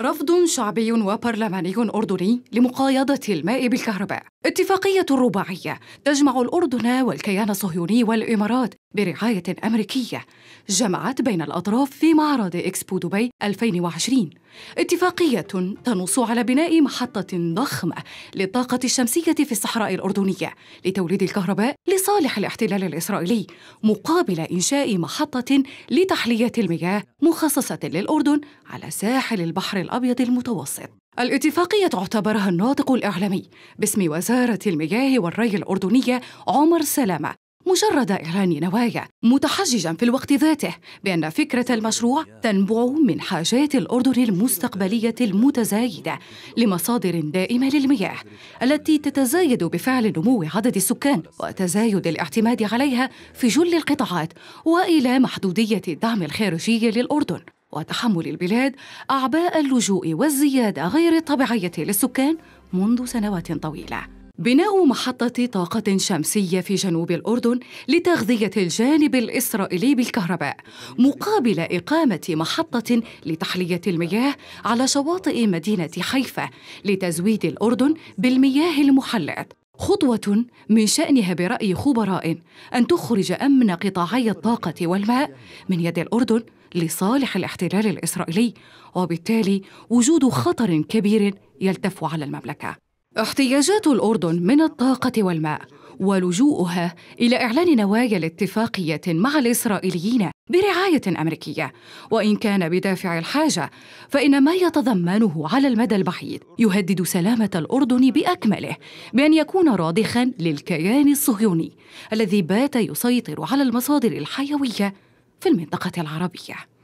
رفض شعبي وبرلماني أردني لمقايضة الماء بالكهرباء اتفاقية رباعية تجمع الأردن والكيان الصهيوني والإمارات برعاية أمريكية جمعت بين الأطراف في معرض إكسبو دبي 2020 اتفاقية تنص على بناء محطة ضخمة للطاقة الشمسية في الصحراء الأردنية لتوليد الكهرباء لصالح الاحتلال الإسرائيلي مقابل إنشاء محطة لتحلية المياه مخصصة للأردن على ساحل البحر الأبيض المتوسط الاتفاقية اعتبرها الناطق الإعلامي باسم وزارة المياه والري الأردنية عمر سلامة مجرد إعلان نوايا متحججا في الوقت ذاته بأن فكرة المشروع تنبع من حاجات الأردن المستقبلية المتزايدة لمصادر دائمة للمياه التي تتزايد بفعل نمو عدد السكان وتزايد الاعتماد عليها في جل القطاعات وإلى محدودية الدعم الخارجي للأردن وتحمل البلاد أعباء اللجوء والزيادة غير الطبيعية للسكان منذ سنوات طويلة بناء محطة طاقة شمسية في جنوب الأردن لتغذية الجانب الإسرائيلي بالكهرباء مقابل إقامة محطة لتحلية المياه على شواطئ مدينة حيفا لتزويد الأردن بالمياه المحلاة خطوة من شأنها برأي خبراء أن تخرج أمن قطاعي الطاقة والماء من يد الأردن لصالح الاحتلال الإسرائيلي وبالتالي وجود خطر كبير يلتف على المملكة احتياجات الأردن من الطاقة والماء ولجوءها إلى إعلان نوايا لاتفاقية مع الإسرائيليين برعاية أمريكية وإن كان بدافع الحاجة فإن ما يتضمنه على المدى البعيد يهدد سلامة الأردن بأكمله بأن يكون راضخا للكيان الصهيوني الذي بات يسيطر على المصادر الحيوية في المنطقة العربية